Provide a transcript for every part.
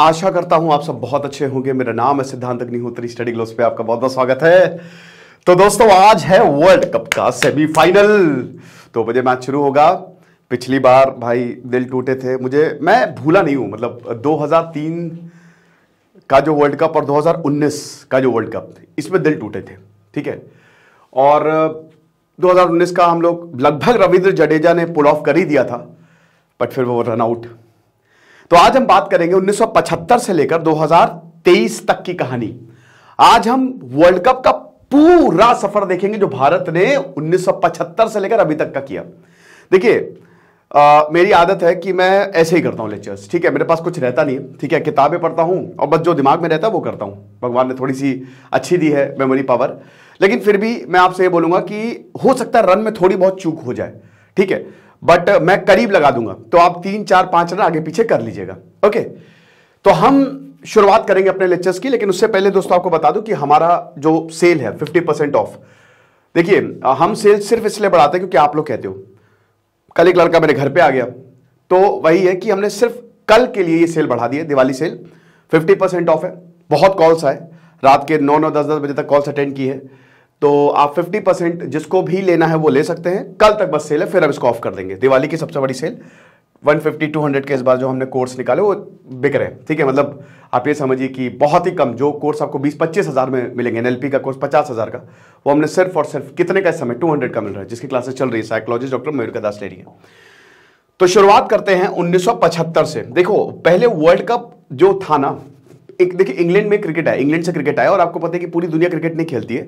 आशा करता हूं आप सब बहुत अच्छे होंगे मेरा नाम है सिद्धांत अग्निहोत्री स्टडी ग्लोस पे आपका बहुत बहुत स्वागत है तो दोस्तों आज है वर्ल्ड कप का सेमीफाइनल दो बजे मैच शुरू होगा पिछली बार भाई दिल टूटे थे मुझे मैं भूला नहीं हूं मतलब 2003 का जो वर्ल्ड कप और 2019 का जो वर्ल्ड कप इसमें दिल टूटे थे ठीक है और 2019 का हम लोग लगभग रविंद्र जडेजा ने पुल ऑफ कर ही दिया था बट फिर वो रन आउट तो आज हम बात करेंगे 1975 से लेकर 2023 तक की कहानी आज हम वर्ल्ड कप का पूरा सफर देखेंगे जो भारत ने 1975 से लेकर अभी तक का किया देखिए मेरी आदत है कि मैं ऐसे ही करता हूं लेक्चर्स ठीक है मेरे पास कुछ रहता नहीं है ठीक है किताबें पढ़ता हूं और बस जो दिमाग में रहता है वो करता हूं भगवान ने थोड़ी सी अच्छी दी है मेमोरी पावर लेकिन फिर भी मैं आपसे ये बोलूंगा कि हो सकता है रन में थोड़ी बहुत चूक हो जाए ठीक है बट uh, मैं करीब लगा दूंगा तो आप तीन चार पांच रन आगे पीछे कर लीजिएगा ओके तो हम शुरुआत करेंगे अपने लेक्चर्स की लेकिन उससे पहले दोस्तों आपको बता दूं कि हमारा जो सेल है 50 परसेंट ऑफ देखिए हम सेल सिर्फ इसलिए बढ़ाते हैं क्योंकि आप लोग कहते हो कल एक लड़का मेरे घर पे आ गया तो वही है कि हमने सिर्फ कल के लिए ये सेल बढ़ा दी है Diwali sale fifty percent off है बहुत कॉल्स आए रात के नौ नौ दस दस बजे तक कॉल्स अटेंड की है तो आप 50 परसेंट जिसको भी लेना है वो ले सकते हैं कल तक बस सेल है फिर हम इसको ऑफ कर देंगे दिवाली की सबसे बड़ी सेल 150 200 के इस बार जो हमने कोर्स निकाले वो बिक रहे हैं ठीक है मतलब आप ये समझिए कि बहुत ही कम जो कोर्स आपको बीस पच्चीस हज़ार में मिलेंगे एन का कोर्स पचास हज़ार का वो हमने सिर्फ और सिर्फ कितने का इस समय टू हंड्रेड का मिल रहा है जिसकी क्लासेस चल रही है साइकोलॉजिस्ट डॉक्टर मयूर दास ले रही है तो शुरुआत करते हैं उन्नीस से देखो पहले वर्ल्ड कप जो था ना एक देखिए इंग्लैंड में क्रिकेट आया इंग्लैंड से क्रिकेट आया और आपको पता है कि पूरी दुनिया क्रिकेट नहीं खेलती है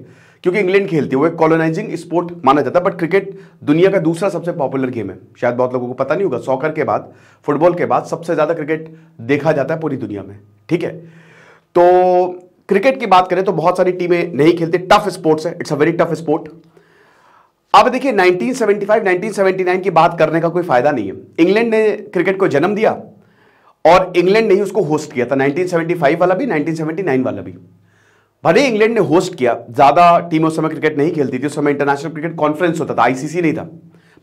क्योंकि इंग्लैंड खेलती है वो एक कॉलोनाइजिंग स्पोर्ट माना जाता है बट क्रिकेट दुनिया का दूसरा सबसे पॉपुलर गेम है शायद बहुत लोगों को पता नहीं होगा सॉकर के बाद फुटबॉल के बाद सबसे ज़्यादा क्रिकेट देखा जाता है पूरी दुनिया में ठीक है तो क्रिकेट की बात करें तो बहुत सारी टीमें नहीं खेलती टफ स्पोर्ट्स है it's a very tough sport अब देखिए 1975 1979 की बात करने का कोई फायदा नहीं है इंग्लैंड ने क्रिकेट को जन्म दिया और इंग्लैंड ने ही उसको होस्ट किया था 1975 वाला भी 1979 वाला भी भले इंग्लैंड ने होस्ट किया ज़्यादा टीम उस समय क्रिकेट नहीं खेलती थी उस समय इंटरनेशनल क्रिकेट कॉन्फ्रेंस होता था आईसीसी नहीं था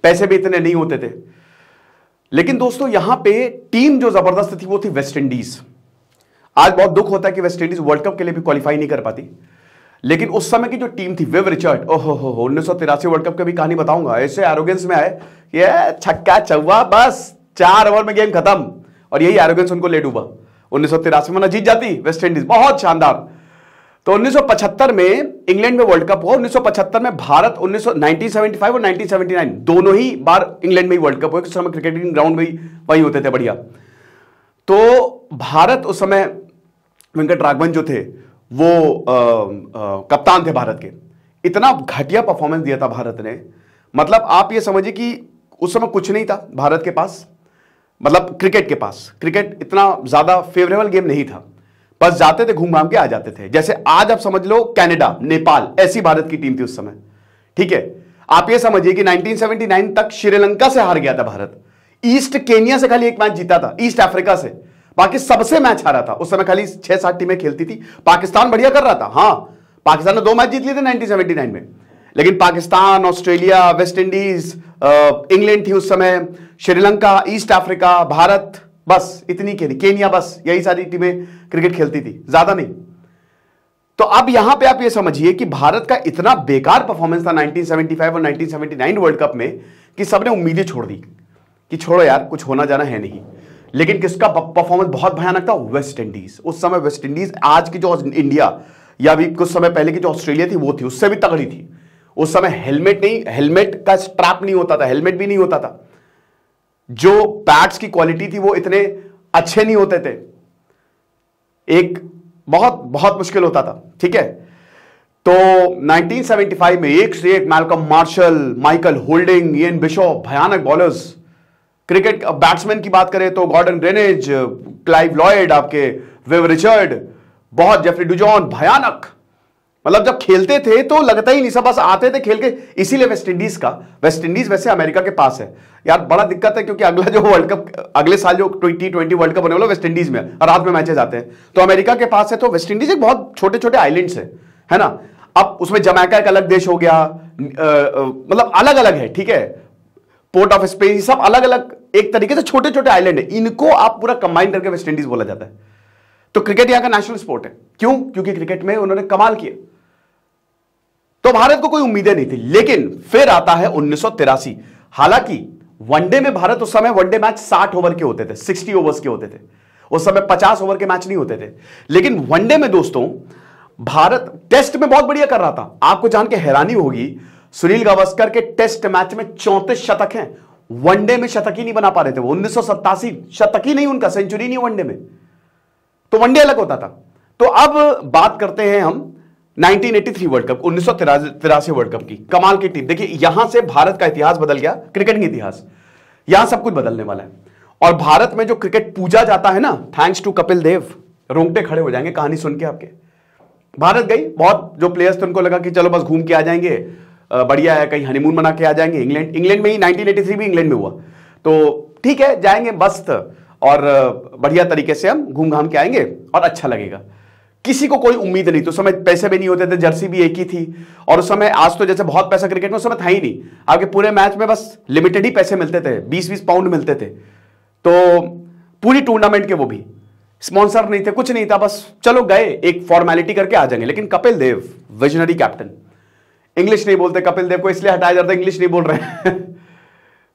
पैसे भी इतने नहीं होते थे लेकिन दोस्तों यहां पे टीम जो जबरदस्त थी वो थी वेस्ट इंडीज आज बहुत दुख होता है कि वेस्ट इंडीज वर्ल्ड कप के लिए भी क्वालिफाई नहीं कर पाती लेकिन उस समय की जो टीम थी विव रिचर्ड ओहो हो हो उन्नीस वर्ल्ड कप की भी कहानी बताऊंगा ऐसे एरोगेंस में आए ये छक्का चौवा बस चार ओवर में गेम खत्म और यही एरोगेंस उनको ले डूबा उन्नीस सौ तिरासी में ना जीत जाती वेस्ट इंडीज बहुत शानदार तो 1975 में इंग्लैंड में वर्ल्ड कप हुआ 1975 में भारत 1975 और 1979 दोनों ही बार इंग्लैंड में ही वर्ल्ड कप हुआ उस समय क्रिकेटिंग ग्राउंड में वही होते थे बढ़िया तो भारत उस समय वेंकट राघवन जो थे वो आ, आ, कप्तान थे भारत के इतना घटिया परफॉर्मेंस दिया था भारत ने मतलब आप ये समझिए कि उस समय कुछ नहीं था भारत के पास मतलब क्रिकेट के पास क्रिकेट इतना ज़्यादा फेवरेबल गेम नहीं था बस जाते थे घूम घाम के आ जाते थे जैसे आज आप समझ लो कैनेडा नेपाल ऐसी भारत की टीम थी उस समय ठीक है आप ये समझिए कि 1979 तक श्रीलंका से हार गया था भारत ईस्ट केनिया से खाली एक मैच जीता था ईस्ट अफ्रीका से बाकी सबसे मैच हारा था उस समय खाली छह सात टीमें खेलती थी पाकिस्तान बढ़िया कर रहा था हाँ पाकिस्तान ने दो मैच जीत लिए थे 1979 में लेकिन Pakistan Australia West Indies England थी उस समय श्रीलंका ईस्ट अफ्रीका भारत बस इतनी के केनिया बस यही सारी टीमें क्रिकेट खेलती थी ज्यादा नहीं तो अब यहां पे आप ये समझिए कि भारत का इतना बेकार परफॉर्मेंस था 1975 और 1979 वर्ल्ड कप में कि सबने उम्मीदें छोड़ दी कि छोड़ो यार कुछ होना जाना है नहीं लेकिन किसका परफॉर्मेंस बहुत भयानक था वेस्ट इंडीज उस समय वेस्ट इंडीज आज की जो इंडिया या अभी कुछ समय पहले की जो ऑस्ट्रेलिया थी वो थी उससे भी तगड़ी थी उस समय हेलमेट नहीं हेलमेट का स्ट्रैप नहीं होता था हेलमेट भी नहीं होता था जो पैट्स की क्वालिटी थी वो इतने अच्छे नहीं होते थे एक बहुत बहुत मुश्किल होता था ठीक है तो 1975 में एक से एक Malcolm Marshall Michael Holding Ian Bishop भयानक बॉलर्स क्रिकेट बैट्समैन की बात करें तो गॉर्डन ग्रेनेज क्लाइव लॉयड आपके विव रिचर्ड बहुत जेफरी डुजॉन भयानक मतलब जब खेलते थे तो लगता ही नहीं सब बस आते थे खेल के इसीलिए वेस्ट इंडीज का वेस्ट इंडीज वैसे अमेरिका के पास है यार बड़ा दिक्कत है क्योंकि अगला जो वर्ल्ड कप अगले साल जो ट्वेंटी ट्वेंटी वर्ल्ड कप होने वाला वेस्ट इंडीज में रात में मैचेस आते हैं तो अमेरिका के पास है तो वेस्ट इंडीज एक बहुत छोटे छोटे आइलैंड है है ना अब उसमें जमैका एक अलग देश हो गया मतलब अलग अलग है ठीक है पोर्ट ऑफ स्पेन सब अलग अलग एक तरीके से छोटे छोटे आइलैंड है इनको आप पूरा कंबाइन करके वेस्ट इंडीज बोला जाता है तो क्रिकेट यहां का नेशनल स्पोर्ट है क्यों क्योंकि क्रिकेट में उन्होंने कमाल किया तो भारत को कोई उम्मीदें नहीं थी लेकिन फिर आता है उन्नीस हालांकि वनडे में भारत उस समय वनडे मैच 60 ओवर के होते थे 60 ओवर्स के होते थे उस समय 50 ओवर के मैच नहीं होते थे लेकिन वनडे में दोस्तों भारत टेस्ट में बहुत बढ़िया कर रहा था आपको जान के हैरानी होगी सुनील गावस्कर के टेस्ट मैच में चौंतीस शतक हैं वनडे में शतक ही नहीं बना पा रहे थे वो उन्नीस शतक ही नहीं उनका सेंचुरी नहीं वनडे में तो वनडे अलग होता था तो अब बात करते हैं हम 1983 वर्ल्ड कप उन्नीस वर्ल्ड कप की कमाल की टीम देखिए यहां से भारत का इतिहास बदल गया क्रिकेट का इतिहास यहां सब कुछ बदलने वाला है और भारत में जो क्रिकेट पूजा जाता है ना थैंक्स टू कपिल देव रोंगटे खड़े हो जाएंगे कहानी सुन के आपके भारत गई बहुत जो प्लेयर्स थे उनको लगा कि चलो बस घूम के आ जाएंगे बढ़िया है कहीं हनीमून मना के आ जाएंगे इंग्लैंड इंग्लैंड में ही 1983 भी इंग्लैंड में हुआ तो ठीक है जाएंगे बस्त और बढ़िया तरीके से हम घूम घाम के आएंगे और अच्छा लगेगा किसी को कोई उम्मीद नहीं तो समय पैसे भी नहीं होते थे जर्सी भी एक ही थी और उस समय आज तो जैसे बहुत पैसा क्रिकेट में उस समय था ही नहीं आपके पूरे मैच में बस लिमिटेड ही पैसे मिलते थे बीस बीस पाउंड मिलते थे तो पूरी टूर्नामेंट के वो भी स्पॉन्सर नहीं थे कुछ नहीं था बस चलो गए एक फॉर्मेलिटी करके आ जाएंगे लेकिन Kapil Dev visionary captain English नहीं बोलते कपिल देव को इसलिए हटाया जाता इंग्लिश नहीं बोल रहे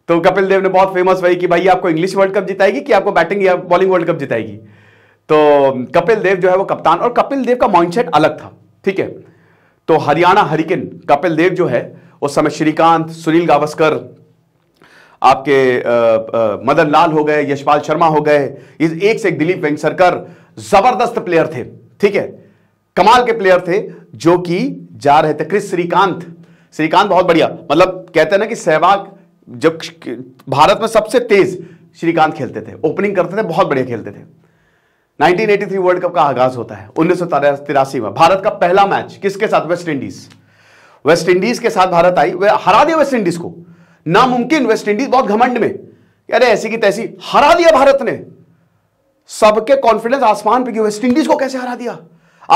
तो कपिल देव ने बहुत फेमस वही कि भाई आपको इंग्लिश वर्ल्ड कप जिताएगी कि आपको बैटिंग या बॉलिंग वर्ल्ड कप जिताएगी तो कपिल देव जो है वो कप्तान और कपिल देव का माइंडसेट अलग था ठीक है तो हरियाणा हरिकेन कपिल देव जो है उस समय श्रीकांत सुनील गावस्कर आपके मदन लाल हो गए यशपाल शर्मा हो गए इस एक से एक दिलीप वेंगसरकर जबरदस्त प्लेयर थे ठीक है कमाल के प्लेयर थे जो कि जा रहे थे क्रिस श्रीकांत श्रीकांत बहुत बढ़िया मतलब कहते हैं ना कि सहवाग जब भारत में सबसे तेज श्रीकांत खेलते थे ओपनिंग करते थे बहुत बढ़िया खेलते थे 1983 वर्ल्ड कप का आगाज होता है उन्नीस में भारत का पहला मैच किसके साथ वेस्ट इंडीज वेस्ट इंडीज के साथ भारत आई वे हरा दिया वेस्ट इंडीज को नामुमकिन वेस्ट इंडीज बहुत घमंड में अरे ऐसी की तैसी हरा दिया भारत ने सबके कॉन्फिडेंस आसमान पे वेस्ट इंडीज को कैसे हरा दिया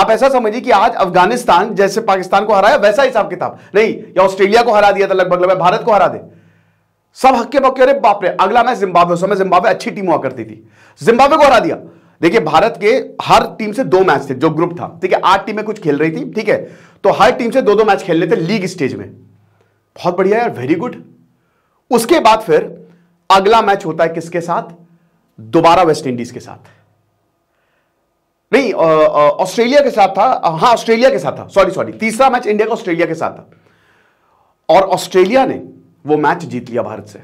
आप ऐसा समझिए कि आज अफगानिस्तान जैसे पाकिस्तान को हराया वैसा हिसाब किताब नहीं या ऑस्ट्रेलिया को हरा दिया था लगभग लगभग भारत को हरा दे सब हक्के पक्के अरे बाप रे अगला मैच जिम्बाब्वे समय जिम्बाब्वे अच्छी टीम हुआ करती थी जिम्बाब्वे को हरा दिया देखिए भारत के हर टीम से दो मैच थे जो ग्रुप था ठीक है आठ टीमें कुछ खेल रही थी ठीक है तो हर टीम से दो दो मैच खेलने थे लीग स्टेज में बहुत बढ़िया यार वेरी गुड उसके बाद फिर अगला मैच होता है किसके साथ दोबारा वेस्ट इंडीज के साथ नहीं ऑस्ट्रेलिया के साथ था हां ऑस्ट्रेलिया के साथ था सॉरी सॉरी तीसरा मैच इंडिया का ऑस्ट्रेलिया के साथ था और ऑस्ट्रेलिया ने वो मैच जीत लिया भारत से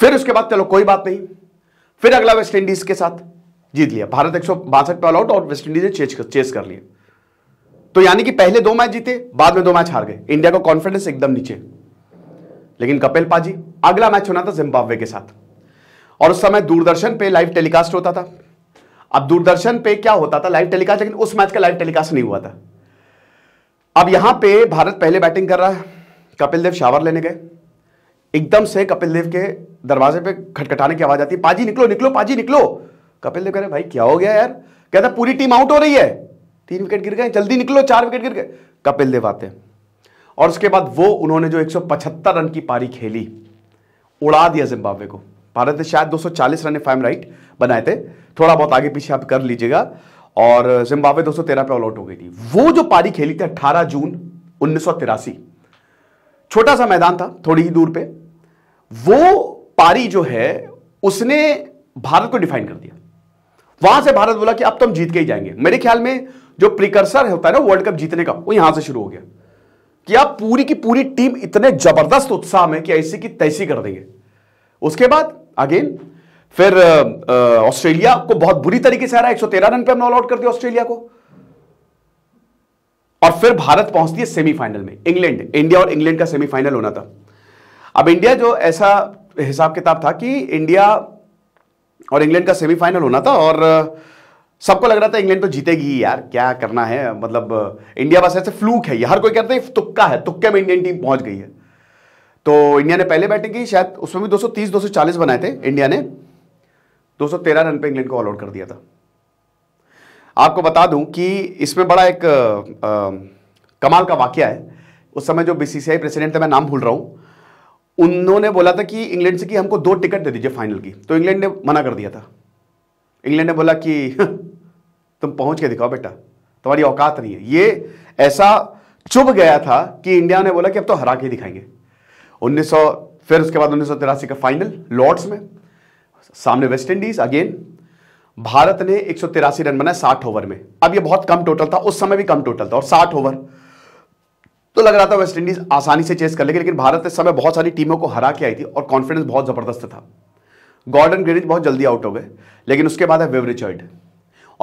फिर उसके बाद चलो कोई बात नहीं फिर अगला वेस्ट इंडीज के साथ जीत लिया भारत एक सौ बासठ पे ऑल आउट और वेस्ट इंडीज ने चेस कर लिए तो यानी कि पहले दो मैच जीते बाद में दो मैच हार गए इंडिया का कॉन्फिडेंस एकदम नीचे लेकिन कपिल पाजी अगला मैच होना था जिम्बाब्वे के साथ और उस समय दूरदर्शन पे लाइव टेलीकास्ट होता था अब दूरदर्शन पे क्या होता था लाइव टेलीकास्ट लेकिन उस मैच का लाइव टेलीकास्ट नहीं हुआ था अब यहां पे भारत पहले बैटिंग कर रहा है कपिल देव शावर लेने गए एकदम से कपिल देव के दरवाजे पे खटखटाने की आवाज आती है पाजी निकलो निकलो पाजी निकलो कपिल देव कह रहे भाई क्या हो गया यार कहता पूरी टीम आउट हो रही है तीन विकेट गिर गए जल्दी निकलो चार विकेट गिर गए कपिल देव आते हैं और उसके बाद वो उन्होंने जो एक रन की पारी खेली उड़ा दिया जिम्बाब्वे को भारत ने शायद 240 रन फाइम राइट बनाए थे थोड़ा बहुत आगे पीछे आप कर लीजिएगा और जिम्बाब्वे 213 पे ऑल आउट हो गई थी वो जो पारी खेली थी 18 जून उन्नीस छोटा सा मैदान था थोड़ी ही दूर पे वो पारी जो है उसने भारत को डिफाइन कर दिया वहां से भारत बोला कि अब तो हम जीत के ही जाएंगे मेरे ख्याल में जो प्रिकर्सर होता है ना वर्ल्ड कप जीतने का वो यहां से शुरू हो गया कि आप पूरी की पूरी टीम इतने जबरदस्त उत्साह में कि ऐसी की तैसी कर देंगे उसके बाद अगेन फिर ऑस्ट्रेलिया को बहुत बुरी तरीके से हरा तेरह रन पे हम ऑल आउट कर दिया ऑस्ट्रेलिया को और फिर भारत पहुंचती है सेमीफाइनल में इंग्लैंड इंडिया और इंग्लैंड का सेमीफाइनल होना था अब इंडिया जो ऐसा हिसाब किताब था कि इंडिया और इंग्लैंड का सेमीफाइनल होना था और सबको लग रहा था इंग्लैंड तो जीतेगी ही यार क्या करना है मतलब इंडिया बस ऐसे फ्लूक है हर कोई कहते हैं तुक्का है तुक्के में इंडियन टीम पहुंच गई है तो इंडिया ने पहले बैटिंग की शायद उसमें भी 230 240 बनाए थे इंडिया ने 213 रन पे इंग्लैंड को ऑल आउट कर दिया था आपको बता दूं कि इसमें बड़ा एक आ, आ, कमाल का वाक्य है उस समय जो बीसीसीआई प्रेसिडेंट थे मैं नाम भूल रहा हूं उन्होंने बोला था कि इंग्लैंड से कि हमको दो टिकट दे दीजिए फाइनल की तो इंग्लैंड ने मना कर दिया था इंग्लैंड ने बोला कि तुम पहुंच के दिखाओ बेटा तुम्हारी औकात नहीं है ये ऐसा चुभ गया था कि इंडिया ने बोला कि अब तो हरा के दिखाएंगे 1900 फिर उसके बाद उन्नीस का फाइनल लॉर्ड्स में सामने वेस्ट इंडीज अगेन भारत ने एक रन बनाए साठ ओवर में अब यह बहुत कम टोटल था उस समय भी कम टोटल था और साठ ओवर तो लग रहा था वेस्ट इंडीज आसानी से चेस कर लेगी लेकिन भारत इस समय बहुत सारी टीमों को हरा के आई थी और कॉन्फिडेंस बहुत जबरदस्त था गॉर्डन ग्रेनिज बहुत जल्दी आउट हो गए लेकिन उसके बाद है विव रिचर्ड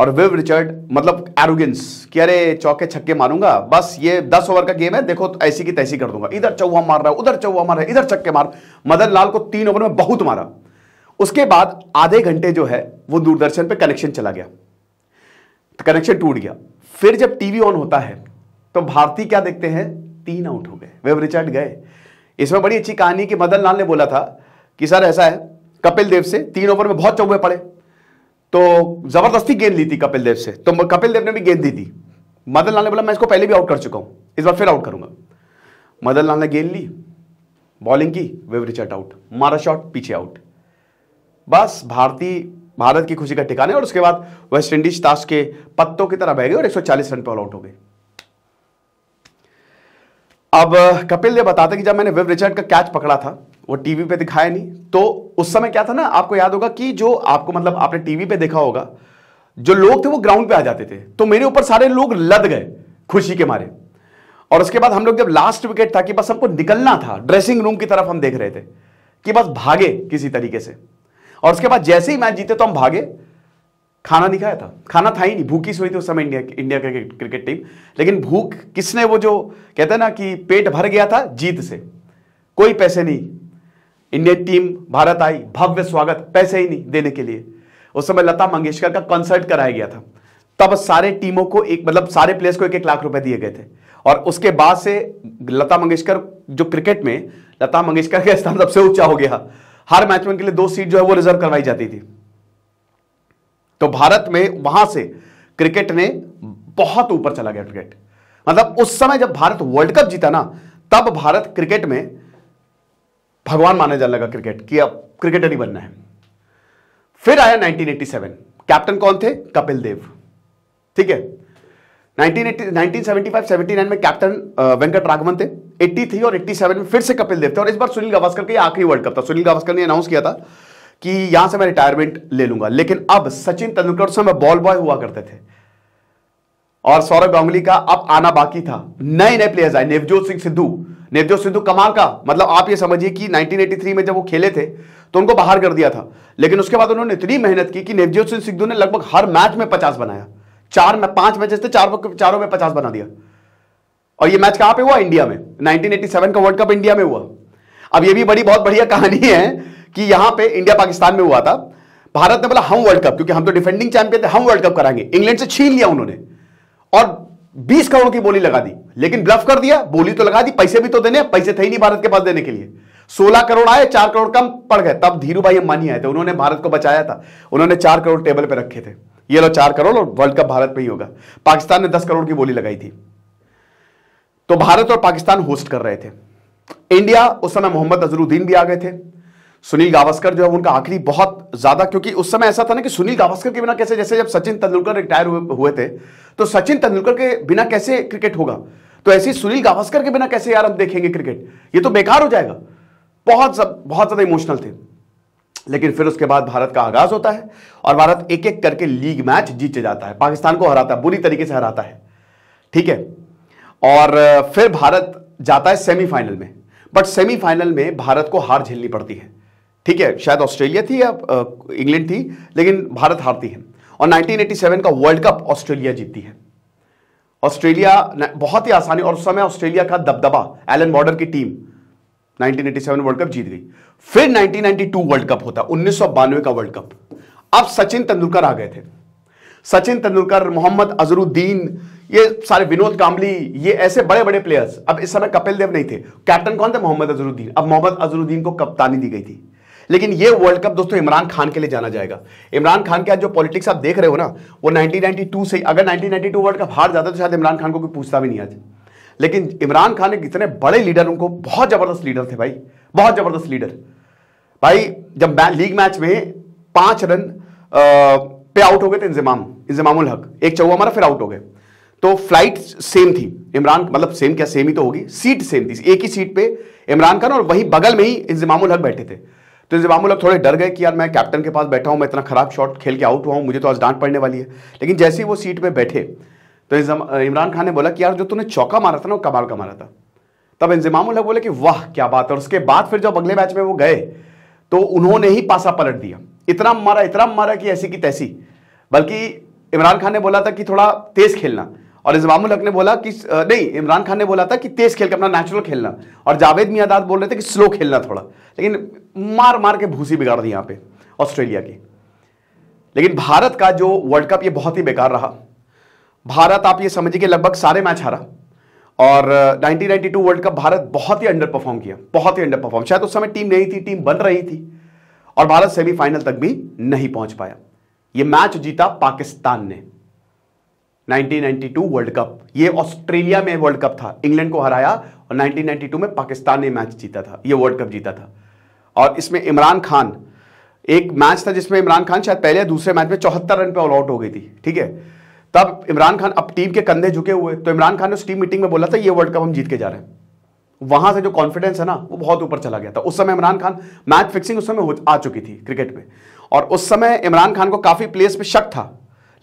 और विव रिचर्ड मतलब एरोगेंस कि अरे चौके छक्के मारूंगा बस ये दस ओवर का गेम है देखो तो ऐसी की तैसी कर दूंगा इधर चौवा मार रहा है उधर चौवा मार रहा है इधर छक्के मार मदन लाल को तीन ओवर में बहुत मारा उसके बाद आधे घंटे जो है वो दूरदर्शन पे कनेक्शन चला गया तो कनेक्शन टूट गया फिर जब टीवी ऑन होता है तो भारती क्या देखते हैं तीन आउट हो गए वेब रिचर्ड गए इसमें बड़ी अच्छी कहानी कि मदन लाल ने बोला था कि सर ऐसा है कपिल देव से तीन ओवर में बहुत चौबे पड़े तो जबरदस्ती गेंद ली थी कपिल देव से तो कपिल देव ने भी गेंद दी थी मदन लाल ने बोला मैं इसको पहले भी आउट कर चुका हूं इस बार फिर आउट करूंगा मदन लाल ने गेंद ली बॉलिंग की वेव रिचर्ड आउट मारा शॉट पीछे आउट बस भारतीय भारत की खुशी का ठिकाने और उसके बाद वेस्ट इंडीज ताश के पत्तों की तरह बह गए और 140 रन पर ऑल आउट हो गए अब कपिल ये बताते कि जब मैंने विव रिचर्ड का कैच पकड़ा था वो टीवी पे दिखाया नहीं तो उस समय क्या था ना आपको याद होगा कि जो आपको मतलब आपने टीवी पे देखा होगा जो लोग थे वो ग्राउंड पे आ जाते थे तो मेरे ऊपर सारे लोग लद गए खुशी के मारे और उसके बाद हम लोग जब लास्ट विकेट था कि बस हमको निकलना था ड्रेसिंग रूम की तरफ हम देख रहे थे कि बस भागे किसी तरीके से और उसके बाद जैसे ही मैच जीते तो हम भागे खाना नहीं खाया था खाना था ही नहीं भूखी सोई थी उस समय India India cricket cricket team लेकिन भूख किसने वो जो कहते हैं ना कि पेट भर गया था जीत से कोई पैसे नहीं इंडियन टीम भारत आई भव्य स्वागत पैसे ही नहीं देने के लिए उस समय लता मंगेशकर का कंसर्ट कराया गया था तब सारे टीमों को एक मतलब सारे प्लेयर्स को एक एक लाख रुपए दिए गए थे और उसके बाद से लता मंगेशकर जो क्रिकेट में लता मंगेशकर का स्थान सबसे ऊंचा हो गया हर मैच में उनके लिए दो सीट जो है वो रिजर्व करवाई जाती थी तो भारत में वहां से क्रिकेट ने बहुत ऊपर चला गया क्रिकेट मतलब उस समय जब भारत वर्ल्ड कप जीता ना तब भारत क्रिकेट में भगवान माने जाने लगा क्रिकेट कि अब क्रिकेटर ही बनना है फिर आया 1987 कैप्टन कौन थे कपिल देव ठीक है 1975 79 में कैप्टन वेंकट राघवन थे 83 और 87 में फिर से कपिल देव थे और इस बार सुनील गावस्कर का आखिरी वर्ल्ड कप था सुनील गावस्कर ने अनाउंस किया था कि यहां से मैं रिटायरमेंट ले लूंगा लेकिन अब सचिन तेंदुलकर मैं बॉल बॉय हुआ करते थे और सौरभ गांगुली का अब आना बाकी था नए नए प्लेयर्स आए नवजोत सिंह सिद्धू नवजोत सिद्धू कमाल का मतलब आप ये समझिए कि 1983 में जब वो खेले थे तो उनको बाहर कर दिया था लेकिन उसके बाद उन्होंने इतनी मेहनत की कि नवजोत सिंह सिद्धू ने लगभग हर मैच में पचास बनाया चार में पांच मैचेस थे चार चारों में पचास बना दिया और ये मैच कहां पे हुआ इंडिया में 1987 का वर्ल्ड कप इंडिया में हुआ अब ये भी बड़ी बहुत बढ़िया कहानी है कि यहां पे इंडिया पाकिस्तान में हुआ था भारत ने बोला हम वर्ल्ड कप क्योंकि हम तो डिफेंडिंग चैंपियन थे हम वर्ल्ड कप कराएंगे इंग्लैंड से छीन लिया उन्होंने और 20 करोड़ की बोली लगा दी लेकिन ब्लफ कर दिया बोली तो लगा दी पैसे भी तो देने पैसे थे ही नहीं भारत के पास देने के लिए 16 करोड़ आए 4 करोड़ कम पड़ गए तब धीरू भाई अंबानी आए थे उन्होंने भारत को बचाया था उन्होंने 4 करोड़ टेबल पर रखे थे ये लो 4 करोड़ और वर्ल्ड कप भारत में ही होगा पाकिस्तान ने 10 करोड़ की बोली लगाई थी तो भारत और पाकिस्तान होस्ट कर रहे थे इंडिया उस समय मोहम्मद अजरुद्दीन भी आ गए थे सुनील गावस्कर जो है उनका आखिरी बहुत ज्यादा क्योंकि उस समय ऐसा था ना कि सुनील गावस्कर के बिना कैसे जैसे जब सचिन तेंदुलकर रिटायर हुए थे तो सचिन तेंदुलकर के बिना कैसे क्रिकेट होगा तो ऐसे ही सुनील गावस्कर के बिना कैसे यार हम देखेंगे क्रिकेट ये तो बेकार हो जाएगा बहुत सब, बहुत ज्यादा इमोशनल थे लेकिन फिर उसके बाद भारत का आगाज होता है और भारत एक एक करके लीग मैच जीते जाता है पाकिस्तान को हराता है बुरी तरीके से हराता है ठीक है और फिर भारत जाता है सेमीफाइनल में बट सेमीफाइनल में भारत को हार झेलनी पड़ती है ठीक है शायद ऑस्ट्रेलिया थी या इंग्लैंड थी लेकिन भारत हारती है और 1987 का वर्ल्ड कप ऑस्ट्रेलिया जीतती है ऑस्ट्रेलिया बहुत ही आसानी और उस समय ऑस्ट्रेलिया का दबदबा एलन बॉर्डर की टीम 1987 वर्ल्ड कप जीत गई फिर 1992 वर्ल्ड कप होता उन्नीस का वर्ल्ड कप अब सचिन तेंदुलकर आ गए थे सचिन तेंदुलकर मोहम्मद अजरुद्दीन ये सारे विनोद कामली ये ऐसे बड़े बड़े प्लेयर्स अब इस समय कपिल देव नहीं थे कैप्टन कौन थे मोहम्मद अजरुद्दीन अब मोहम्मद अजरुद्दीन को कप्तानी दी गई थी लेकिन ये वर्ल्ड कप दोस्तों इमरान खान के लिए जाना जाएगा इमरान खान के आज जो पॉलिटिक्स आप देख रहे हो ना वो 1992 से अगर 1992 वर्ल्ड कप हार जाता तो शायद इमरान खान को कोई पूछता भी नहीं आज लेकिन इमरान खान ने इतने बड़े लीडर उनको बहुत जबरदस्त लीडर थे भाई बहुत जबरदस्त लीडर भाई जब लीग मैच में पांच रन पे आउट हो गए थे इंजमाम इंजमाम हक एक चौवा हमारा फिर आउट हो गए तो फ्लाइट सेम थी इमरान मतलब सेम क्या सेम ही तो होगी सीट सेम थी एक ही सीट पे इमरान खान और वही बगल में ही इंजमाम हक बैठे थे तो इंजमाम हक थोड़े डर गए कि यार मैं कैप्टन के पास बैठा हूं मैं इतना खराब शॉट खेल के आउट हुआ हूं मुझे तो आज डांट पड़ने वाली है लेकिन जैसे ही वो सीट पर बैठे तो इमरान खान ने बोला कि यार जो तूने चौका मारा था ना वो कमाल का मारा था तब इंजमाम हक बोले कि वाह क्या बात है और उसके बाद फिर जब अगले मैच में वो गए तो उन्होंने ही पासा पलट दिया इतना मारा इतना मारा कि ऐसी की तैसी बल्कि इमरान खान ने बोला था कि थोड़ा तेज खेलना और इजमामुल हक ने बोला कि नहीं इमरान खान ने बोला था कि तेज खेल के अपना नेचुरल खेलना और जावेद मियादाद बोल रहे थे कि स्लो खेलना थोड़ा लेकिन मार मार के भूसी बिगाड़ दी यहाँ पे ऑस्ट्रेलिया की लेकिन भारत का जो वर्ल्ड कप ये बहुत ही बेकार रहा भारत आप ये समझिए कि लगभग सारे मैच हारा और 1992 वर्ल्ड कप भारत बहुत ही अंडर परफॉर्म किया बहुत ही अंडर परफॉर्म शायद उस समय टीम नहीं थी टीम बन रही थी और भारत सेमीफाइनल तक भी नहीं पहुंच पाया यह मैच जीता पाकिस्तान ने 1992 वर्ल्ड कप ये ऑस्ट्रेलिया में वर्ल्ड कप था इंग्लैंड को हराया और 1992 में पाकिस्तान ने मैच जीता था ये वर्ल्ड कप जीता था और इसमें इमरान खान एक मैच था जिसमें इमरान खान शायद पहले दूसरे मैच में चौहत्तर रन पे ऑल आउट हो गई थी ठीक है तब इमरान खान अब टीम के कंधे झुके हुए तो इमरान खान ने उस टीम मीटिंग में बोला था ये वर्ल्ड कप हम जीत के जा रहे हैं वहां से जो कॉन्फिडेंस है ना वो बहुत ऊपर चला गया था उस समय इमरान खान मैच फिक्सिंग उस समय आ चुकी थी क्रिकेट में और उस समय इमरान खान को काफी प्लेयर्स पे शक था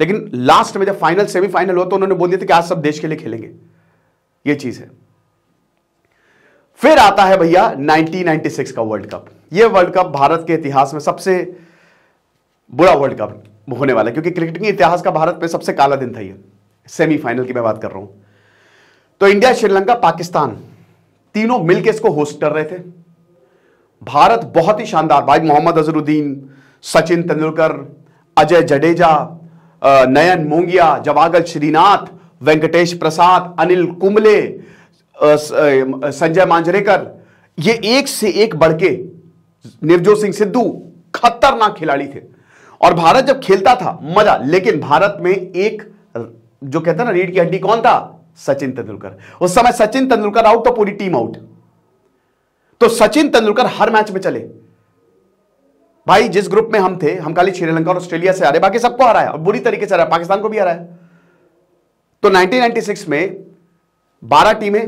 लेकिन लास्ट में जब फाइनल सेमीफाइनल हो तो उन्होंने बोल दिया था कि आज सब देश के लिए खेलेंगे ये चीज है फिर आता है भैया 1996 का वर्ल्ड कप यह वर्ल्ड कप भारत के इतिहास में सबसे बुरा वर्ल्ड कप होने वाला क्योंकि क्योंकि के इतिहास का भारत में सबसे काला दिन था ये सेमीफाइनल की मैं बात कर रहा हूं तो इंडिया श्रीलंका पाकिस्तान तीनों मिलकर इसको होस्ट कर रहे थे भारत बहुत ही शानदार भाई मोहम्मद अजहरुद्दीन सचिन तेंदुलकर अजय जडेजा नयन मोंगिया जवागल श्रीनाथ वेंकटेश प्रसाद अनिल कुंबले संजय मांजरेकर ये एक से एक बढ़ के निर्जो सिंह सिद्धू खतरनाक खिलाड़ी थे और भारत जब खेलता था मजा लेकिन भारत में एक जो कहते ना रीढ़ की हड्डी कौन था सचिन तेंदुलकर उस समय सचिन तेंदुलकर आउट तो पूरी टीम आउट तो सचिन तेंदुलकर हर मैच में चले भाई जिस ग्रुप में हम थे हम खाली श्रीलंका और ऑस्ट्रेलिया से रहे बाकी सबको हराया और बुरी तरीके से है पाकिस्तान को भी हराया तो 1996 में 12 टीमें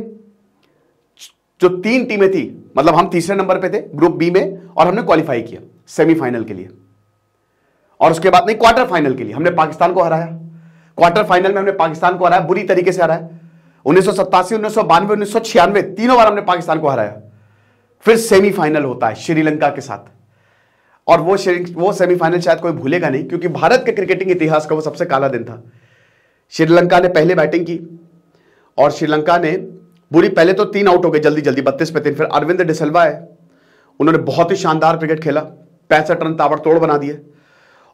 जो तीन टीमें थी मतलब हम तीसरे नंबर पे थे ग्रुप बी में और हमने क्वालिफाई किया सेमीफाइनल के लिए और उसके बाद नहीं क्वार्टर फाइनल के लिए हमने पाकिस्तान को हराया क्वार्टर फाइनल में हमने पाकिस्तान को हराया बुरी तरीके से हराया उन्नीस सौ सत्तासी उन्नीस सौ बानवे उन्नीस सौ छियानवे तीनों बार हमने पाकिस्तान को हराया फिर सेमीफाइनल होता है श्रीलंका के साथ और वो वो सेमीफाइनल शायद कोई भूलेगा नहीं क्योंकि भारत के क्रिकेटिंग इतिहास का वो सबसे काला दिन था श्रीलंका ने पहले बैटिंग की और श्रीलंका ने बुरी पहले तो तीन आउट हो गए जल्दी जल्दी बत्तीस पे तीन फिर अरविंद डिसलवा है उन्होंने बहुत ही शानदार क्रिकेट खेला पैंसठ रन ताबड़तोड़ बना दिया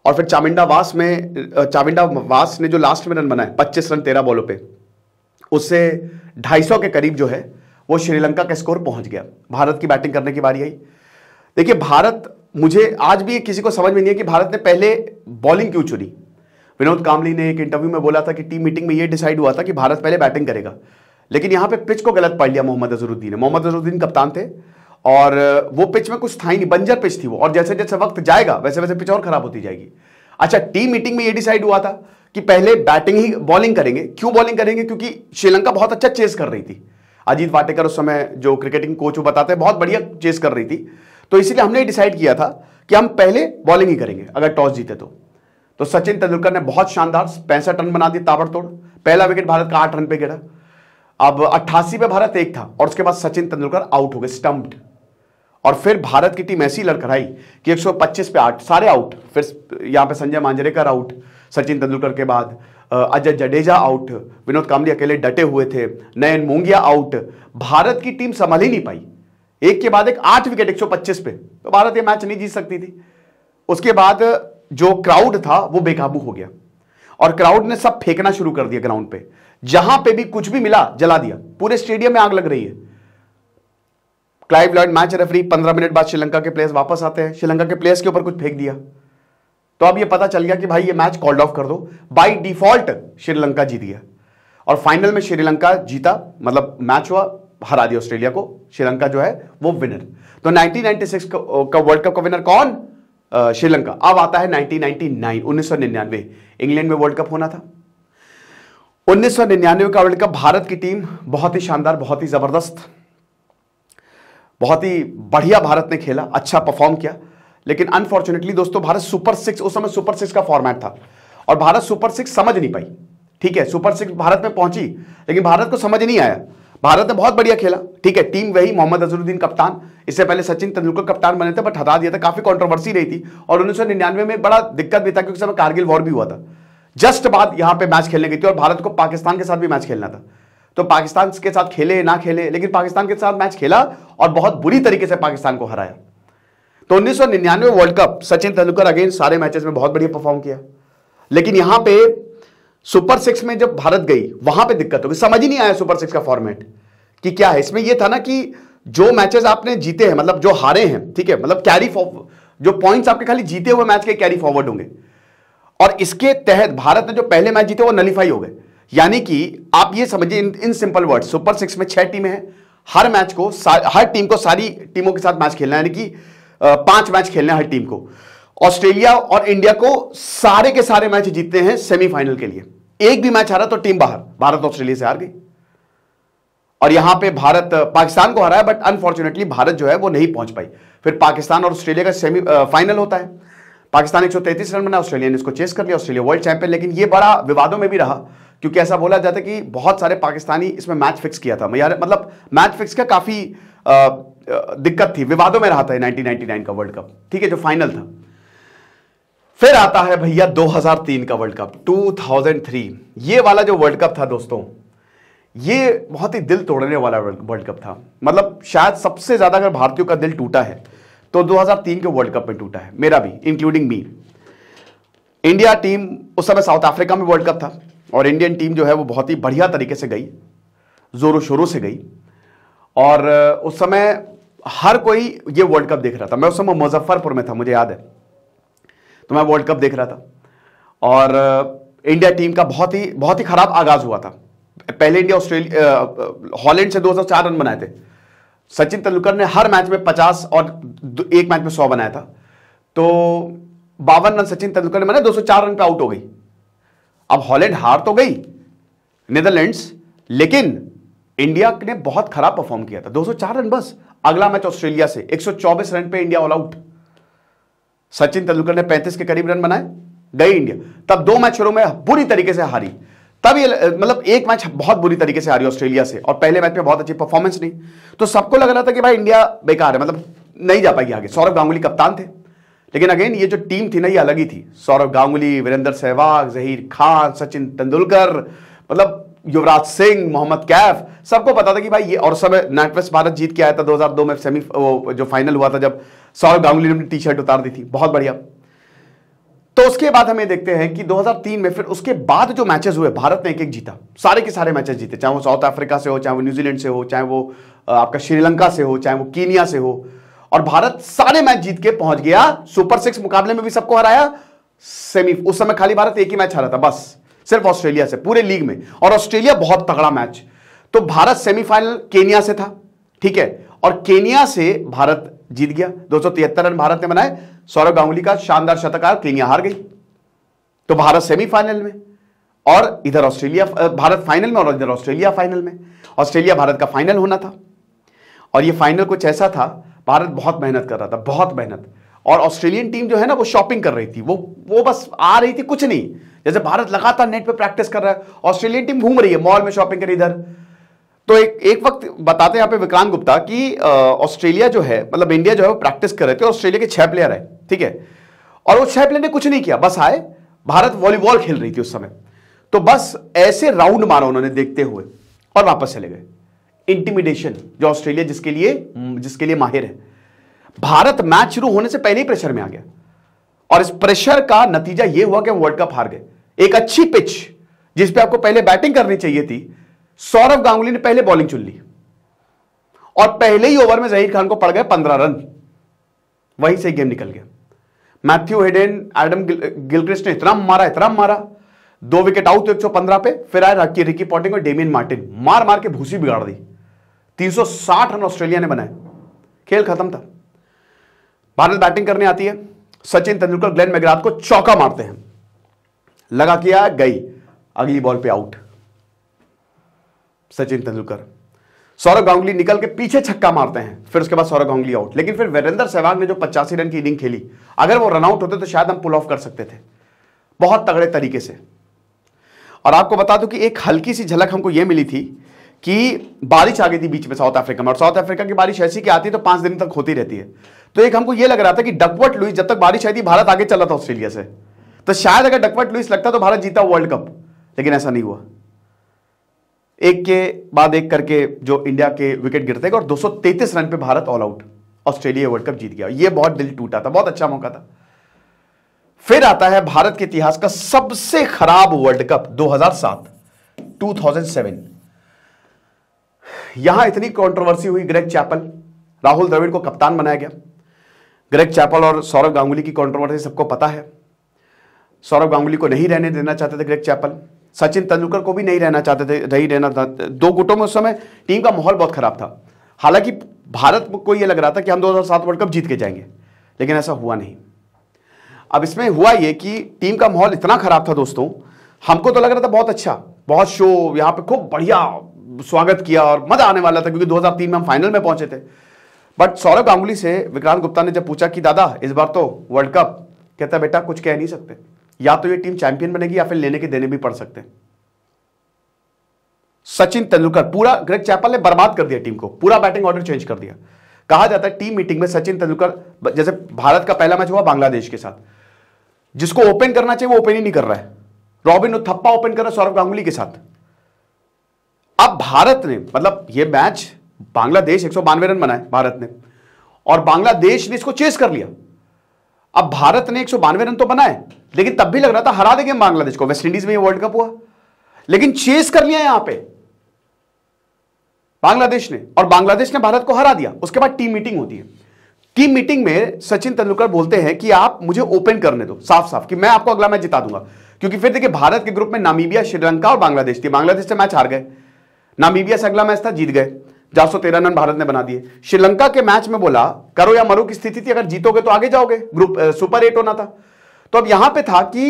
और फिर चामिंडा वास में चामिंडा वास ने जो लास्ट में रन बनाए पच्चीस रन तेरह बॉलों पर उससे ढाई के करीब जो है वो श्रीलंका का स्कोर पहुंच गया भारत की बैटिंग करने की बारी आई देखिए भारत मुझे आज भी किसी को समझ में नहीं है कि भारत ने पहले बॉलिंग क्यों चुनी विनोद कामली ने एक इंटरव्यू में बोला था कि टीम मीटिंग में ये डिसाइड हुआ था कि भारत पहले बैटिंग करेगा लेकिन यहां पे पिच को गलत पढ़ लिया मोहम्मद अजहरुद्दीन ने मोहम्मद अजहरुद्दीन कप्तान थे और वो पिच में कुछ था ही नहीं बंजर पिच थी वो और जैसे जैसे वक्त जाएगा वैसे वैसे पिच और खराब होती जाएगी अच्छा टीम मीटिंग में ये डिसाइड हुआ था कि पहले बैटिंग ही बॉलिंग करेंगे क्यों बॉलिंग करेंगे क्योंकि श्रीलंका बहुत अच्छा चेस कर रही थी अजीत वाटेकर उस समय जो क्रिकेटिंग कोच वो बताते हैं बहुत बढ़िया चेस कर रही थी तो इसीलिए हमने डिसाइड किया था कि हम पहले बॉलिंग ही करेंगे अगर टॉस जीते तो तो सचिन तेंदुलकर ने बहुत शानदार पैंसठ रन बना दिए ताबड़तोड़ पहला विकेट भारत का आठ रन पे गिरा अब अट्ठासी पे भारत एक था और उसके बाद सचिन तेंदुलकर आउट हो गए स्टम्प्ड और फिर भारत की टीम ऐसी लड़कर आई कि 125 पे आठ सारे आउट फिर यहाँ पे संजय मांजरेकर आउट सचिन तेंदुलकर के बाद अजय जडेजा आउट विनोद कामली अकेले डटे हुए थे नयन मोंगिया आउट भारत की टीम संभाल ही नहीं पाई एक के बाद एक आठ विकेट 125 पे तो भारत ये मैच नहीं जीत सकती थी उसके बाद जो क्राउड था वो बेकाबू हो गया और क्राउड ने सब फेंकना शुरू कर दिया ग्राउंड पे जहां पे भी कुछ भी मिला जला दिया पूरे स्टेडियम में आग लग रही है क्लाइव लॉयड मैच रेफरी पंद्रह मिनट बाद श्रीलंका के प्लेयर्स वापस आते हैं श्रीलंका के प्लेयर्स के ऊपर कुछ फेंक दिया तो अब ये पता चल गया कि भाई ये मैच कॉल्ड ऑफ कर दो बाई डिफॉल्ट श्रीलंका जीत गया और फाइनल में श्रीलंका जीता मतलब मैच हुआ हरा दिया ऑस्ट्रेलिया को श्रीलंका जो है वो विनर तो 1996 का वर्ल्ड कप का विनर कौन श्रीलंका अब आता है 1999 1999 इंग्लैंड में वर्ल्ड कप होना था 1999 का वर्ल्ड कप भारत की टीम बहुत ही शानदार बहुत ही जबरदस्त बहुत ही बढ़िया भारत ने खेला अच्छा परफॉर्म किया लेकिन अनफॉर्चुनेटली दोस्तों भारत सुपर सिक्स उस समय सुपर सिक्स का फॉर्मेट था और भारत सुपर सिक्स समझ नहीं पाई ठीक है सुपर सिक्स भारत में पहुंची लेकिन भारत को समझ नहीं आया भारत ने बहुत बढ़िया खेला ठीक है टीम वही मोहम्मद अजरुद्दीन कप्तान इससे पहले सचिन तेंदुलकर कप्तान बने थे बट हटा दिया था काफी कंट्रोवर्सी रही थी और उन्नीस में बड़ा दिक्कत भी था क्योंकि समय कारगिल वॉर भी हुआ था जस्ट बाद यहां पे मैच खेलने गई थी और भारत को पाकिस्तान के साथ भी मैच खेलना था तो पाकिस्तान के साथ खेले ना खेले लेकिन पाकिस्तान के साथ मैच खेला और बहुत बुरी तरीके से पाकिस्तान को हराया तो उन्नीस world cup Sachin Tendulkar again सारे मैचेस में बहुत बढ़िया परफॉर्म किया लेकिन यहां पे सुपर सिक्स में जब भारत गई वहां पे दिक्कत हो गई समझ ही नहीं आया सुपर सिक्स का फॉर्मेट कि क्या है इसमें यह था ना कि जो मैचेस आपने जीते हैं मतलब जो हारे हैं ठीक है मतलब कैरी जो पॉइंट्स आपके खाली जीते हुए मैच के कैरी फॉरवर्ड होंगे और इसके तहत भारत ने जो पहले मैच जीते वो नलीफाई हो गए यानी कि आप ये समझिए in, in simple word super six में छह टीमें हैं हर मैच को हर टीम को सारी टीमों के साथ मैच खेलना है यानी कि पांच मैच खेलना है हर टीम को ऑस्ट्रेलिया और इंडिया को सारे के सारे मैच जीतने हैं सेमीफाइनल के लिए एक भी मैच हारा तो टीम बाहर भारत ऑस्ट्रेलिया से हार गई और यहां पे भारत पाकिस्तान को हराया बट अनफॉर्चुनेटली भारत जो है वो नहीं पहुंच पाई फिर पाकिस्तान और ऑस्ट्रेलिया का सेमी फाइनल होता है पाकिस्तान तैतीस रन बना ऑस्ट्रेलिया ने इसको चेस कर लिया ऑस्ट्रेलिया वर्ल्ड चैंपियन लेकिन ये बड़ा विवादों में भी रहा क्योंकि ऐसा बोला जाता है कि बहुत सारे पाकिस्तानी इसमें मैच फिक्स किया था यार मतलब मैच फिक्स का काफ़ी दिक्कत थी विवादों में रहा था 1999 का वर्ल्ड कप ठीक है जो फाइनल था फिर आता है भैया 2003 का वर्ल्ड कप 2003 ये वाला जो वर्ल्ड कप था दोस्तों ये बहुत ही दिल तोड़ने वाला वर्ल्ड कप था मतलब शायद सबसे ज़्यादा अगर भारतीयों का दिल टूटा है तो 2003 के वर्ल्ड कप में टूटा है मेरा भी इंक्लूडिंग मी इंडिया टीम उस समय साउथ अफ्रीका में वर्ल्ड कप था और इंडियन टीम जो है वो बहुत ही बढ़िया तरीके से गई ज़ोरों शोरों से गई और उस समय हर कोई ये वर्ल्ड कप देख रहा था मैं उस समय मुजफ्फरपुर में था मुझे याद है तो मैं वर्ल्ड कप देख रहा था और इंडिया टीम का बहुत ही बहुत ही ख़राब आगाज़ हुआ था पहले इंडिया ऑस्ट्रेलिया हॉलैंड से 2004 रन बनाए थे सचिन तेंदुलकर ने हर मैच में 50 और एक मैच में 100 बनाया था तो बावन रन सचिन तेंदुलकर ने बनाए 204 रन पे आउट हो गई अब हॉलैंड हार तो गई नीदरलैंड्स लेकिन इंडिया ने बहुत खराब परफॉर्म किया था 204 रन बस अगला मैच ऑस्ट्रेलिया से 124 रन पे India all out Sachin Tendulkar ने 35 के करीब रन बनाए गई इंडिया तब दो मैच शुरू में बुरी तरीके से हारी तब ये मतलब एक मैच बहुत बुरी तरीके से हारी ऑस्ट्रेलिया से और पहले मैच में बहुत अच्छी परफॉर्मेंस नहीं तो सबको लग रहा था कि भाई इंडिया बेकार है मतलब नहीं जा पाएगी आगे सौरभ गांगुली कप्तान थे लेकिन अगेन ये जो टीम थी ना ये अलग ही थी सौरभ गांगुली वीरेंद्र सहवाग जहीर खान सचिन तेंदुलकर मतलब युवराज सिंह मोहम्मद कैफ सबको पता था कि भाई ये और सब वेस्ट भारत जीत के आया था 2002 में सेमी जो फाइनल हुआ था जब सौरभ गांगुली ने टी शर्ट उतार दी थी बहुत बढ़िया तो उसके बाद हमें देखते हैं कि 2003 में फिर उसके बाद जो मैचेस हुए भारत ने एक एक जीता सारे के सारे मैचेस जीते चाहे वो साउथ अफ्रीका से हो चाहे वो न्यूजीलैंड से हो चाहे वो आपका श्रीलंका से हो चाहे वो कीनिया से हो और भारत सारे मैच जीत के पहुंच गया सुपर सिक्स मुकाबले में भी सबको हराया सेमी उस समय खाली भारत एक ही मैच हारा था बस सिर्फ ऑस्ट्रेलिया से पूरे लीग में और ऑस्ट्रेलिया बहुत तगड़ा मैच तो भारत सेमीफाइनल केनिया से था ठीक है और केनिया से भारत जीत गया दो रन भारत ने बनाए सौरभ गांगुली का शानदार शतकार केनिया हार गई तो भारत सेमीफाइनल में और इधर ऑस्ट्रेलिया भारत फाइनल में और इधर ऑस्ट्रेलिया फाइनल में ऑस्ट्रेलिया भारत का फाइनल होना था और यह फाइनल कुछ ऐसा था भारत बहुत मेहनत कर रहा था बहुत मेहनत और ऑस्ट्रेलियन टीम जो है ना वो शॉपिंग कर रही थी वो वो बस आ रही थी कुछ नहीं जैसे भारत लगातार नेट पे प्रैक्टिस कर रहा है ऑस्ट्रेलियन टीम घूम रही है मॉल में शॉपिंग करी इधर तो एक एक वक्त बताते हैं यहाँ पे विक्रांत गुप्ता कि ऑस्ट्रेलिया जो है मतलब इंडिया जो है वो प्रैक्टिस कर रहे थे ऑस्ट्रेलिया के छह प्लेयर है ठीक है और वो छह प्लेयर ने कुछ नहीं किया बस आए भारत वॉलीबॉल खेल रही थी उस समय तो बस ऐसे राउंड मारा उन्होंने देखते हुए और वापस चले गए इंटिमिडेशन जो ऑस्ट्रेलिया जिसके लिए जिसके लिए माहिर है भारत मैच शुरू होने से पहले ही प्रेशर में आ गया और इस प्रेशर का नतीजा यह हुआ कि हम वर्ल्ड कप हार गए एक अच्छी पिच जिस पे आपको पहले बैटिंग करनी चाहिए थी सौरभ गांगुली ने पहले बॉलिंग चुन ली और पहले ही ओवर में जहीर खान को पड़ गए पंद्रह रन वहीं से गेम निकल गया मैथ्यू हेडेन एडम गिलक्रिस्ट ने इतना मारा इतना मारा दो विकेट आउट एक सौ पंद्रह पे फिर आए रिकी पॉटिंग और डेमिन मार्टिन मार मार के भूसी बिगाड़ दी 360 रन ऑस्ट्रेलिया ने बनाए खेल खत्म था भारत बैटिंग करने आती है सचिन तेंदुलकर ग्लेन मैगराथ को चौका मारते हैं लगा किया गई अगली बॉल पे आउट सचिन तेंदुलकर सौरभ गांगुली निकल के पीछे छक्का मारते हैं फिर उसके बाद सौरभ गांगुली आउट लेकिन फिर वीरेंद्र सहवाग ने जो पचासी रन की इनिंग खेली अगर वो रनआउट होते तो शायद हम पुल ऑफ कर सकते थे बहुत तगड़े तरीके से और आपको बता दूं कि एक हल्की सी झलक हमको यह मिली थी कि बारिश आ गई थी बीच में साउथ अफ्रीका में और साउथ अफ्रीका की बारिश ऐसी की आती है तो पांच दिन तक होती रहती है तो एक हमको यह लग रहा था कि डकवर्ट लुइस जब तक बारिश आई थी भारत आगे चला था ऑस्ट्रेलिया से तो शायद अगर डकवर्ट लुइस लगता तो भारत जीता वर्ल्ड कप लेकिन ऐसा नहीं हुआ एक के बाद एक करके जो इंडिया के विकेट गिरते गए और 233 रन पे Bharat all out Australia world cup जीत गया यह बहुत दिल टूटा था बहुत अच्छा मौका था फिर आता है भारत के इतिहास का सबसे खराब वर्ल्ड कप 2007 2007 यहां इतनी कंट्रोवर्सी हुई ग्रेग चैपल राहुल द्रविड़ को कप्तान बनाया गया ग्रेग चैपल और सौरभ गांगुली की कंट्रोवर्सी सबको पता है सौरभ गांगुली को नहीं रहने देना चाहते थे ग्रेग चैपल सचिन तेंदुलकर को भी नहीं रहना चाहते थे नहीं रहना दो गुटों में उस समय टीम का माहौल बहुत खराब था हालांकि भारत को यह लग रहा था कि हम 2007 वर्ल्ड कप जीत के जाएंगे लेकिन ऐसा हुआ नहीं अब इसमें हुआ यह कि टीम का माहौल इतना खराब था दोस्तों हमको तो लग रहा था बहुत अच्छा बहुत शो यहां पे खूब बढ़िया स्वागत किया और मजा आने वाला था क्योंकि 2003 में हम फाइनल में पहुंचे थे बट सौरभ गांगुली से विक्रांत गुप्ता ने जब पूछा कि दादा इस बार तो वर्ल्ड कप कहता बेटा कुछ कह नहीं सकते या तो ये टीम चैंपियन बनेगी या फिर लेने के देने भी पड़ सकते सचिन तेंदुलकर पूरा ग्रेग चैपल ने बर्बाद कर दिया टीम को पूरा बैटिंग ऑर्डर चेंज कर दिया कहा जाता है टीम मीटिंग में सचिन तेंदुलकर जैसे भारत का पहला मैच हुआ बांग्लादेश के साथ जिसको ओपन करना चाहिए वो ओपन ही नहीं कर रहा है रॉबिन उथप्पा ओपन कर रहा है सौरभ गांगुली के साथ अब भारत ने मतलब ये मैच बांग्लादेश एक रन बनाए भारत ने और बांग्लादेश ने इसको चेस कर लिया अब भारत ने एक रन तो बनाए लेकिन तब भी लग रहा था हरा देंगे बांग्लादेश को वेस्टइंडीज में वर्ल्ड कप हुआ लेकिन चेस कर लिया यहां पे बांग्लादेश ने और बांग्लादेश ने भारत को हरा दिया उसके बाद टीम मीटिंग होती है टीम मीटिंग में सचिन तेंदुलकर बोलते हैं कि आप मुझे ओपन करने दो साफ साफ कि मैं आपको अगला मैच जिता दूंगा क्योंकि फिर देखिए भारत के ग्रुप में नामीबिया श्रीलंका और बांग्लादेश थी बांग्लादेश से मैच हार गए नामीबिया से अगला मैच था जीत गए चार सौ तेरह रन भारत ने बना दिए श्रीलंका के मैच में बोला करो या मरो की स्थिति थी अगर जीतोगे तो आगे जाओगे ग्रुप सुपर एट होना था तो अब यहां पे था कि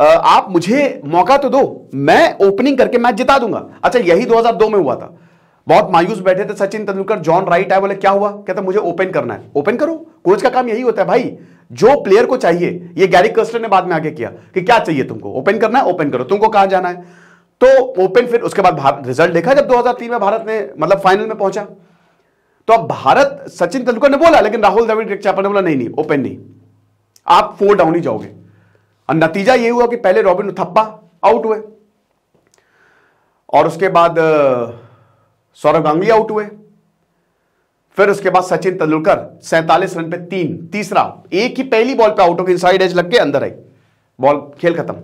आ, आप मुझे मौका तो दो मैं ओपनिंग करके मैच जिता दूंगा अच्छा यही 2002 में हुआ था बहुत मायूस बैठे थे सचिन तेंदुलकर जॉन राइट आए बोले क्या हुआ कहता मुझे ओपन करना है ओपन करो कोच का काम यही होता है भाई जो प्लेयर को चाहिए ये गैरी कस्टर ने बाद में आगे किया कि क्या चाहिए तुमको ओपन करना है ओपन करो तुमको कहां जाना है तो ओपन फिर उसके बाद रिजल्ट देखा जब 2003 में भारत ने मतलब फाइनल में पहुंचा तो अब भारत सचिन तेंदुलकर ने बोला लेकिन राहुल द्रविड़ चैपल ने बोला नहीं नहीं ओपन नहीं आप फोर डाउन ही जाओगे और नतीजा ये हुआ कि पहले रॉबिन थप्पा आउट हुए और उसके बाद सौरभ गांगुली आउट हुए फिर उसके बाद सचिन तेंदुलकर सैंतालीस रन पे तीन तीसरा एक ही पहली बॉल पे आउट हो गई साइड एज लग के अंदर आई बॉल खेल खत्म